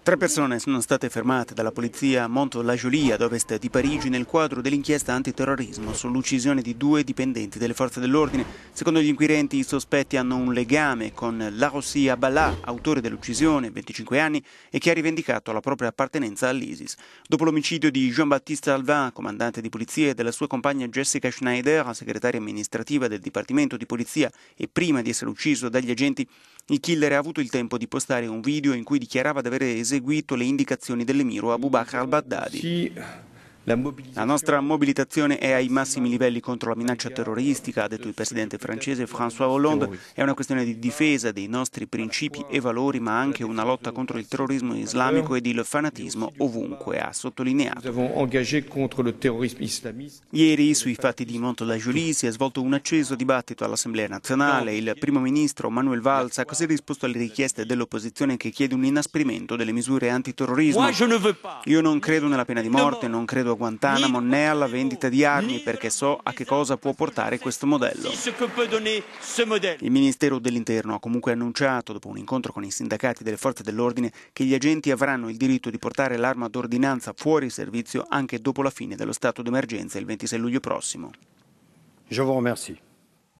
Tre persone sono state fermate dalla polizia a Monto La Jolie ad ovest di Parigi nel quadro dell'inchiesta antiterrorismo sull'uccisione di due dipendenti delle forze dell'ordine. Secondo gli inquirenti i sospetti hanno un legame con La Rossi Abbalà, autore dell'uccisione, 25 anni, e che ha rivendicato la propria appartenenza all'ISIS. Dopo l'omicidio di Jean-Baptiste Alvin, comandante di polizia, e della sua compagna Jessica Schneider, segretaria amministrativa del Dipartimento di Polizia e prima di essere ucciso dagli agenti, il killer ha avuto il tempo di postare un video in cui dichiarava di aver eseguito le indicazioni dell'emiro Abu Bakr al-Baghdadi. La nostra mobilitazione è ai massimi livelli contro la minaccia terroristica, ha detto il presidente francese François Hollande. È una questione di difesa dei nostri principi e valori, ma anche una lotta contro il terrorismo islamico ed il fanatismo ovunque, ha sottolineato. Ieri, sui fatti di Montlajouli, si è svolto un acceso dibattito all'Assemblea nazionale. Il primo ministro Manuel Valls ha così risposto alle richieste dell'opposizione che chiede un inasprimento delle misure antiterrorismo. Io non credo nella pena di morte, non credo a Guantanamo né alla vendita di armi perché so a che cosa può portare questo modello. Il Ministero dell'Interno ha comunque annunciato, dopo un incontro con i sindacati delle forze dell'ordine, che gli agenti avranno il diritto di portare l'arma d'ordinanza fuori servizio anche dopo la fine dello stato d'emergenza il 26 luglio prossimo. Je vous remercie.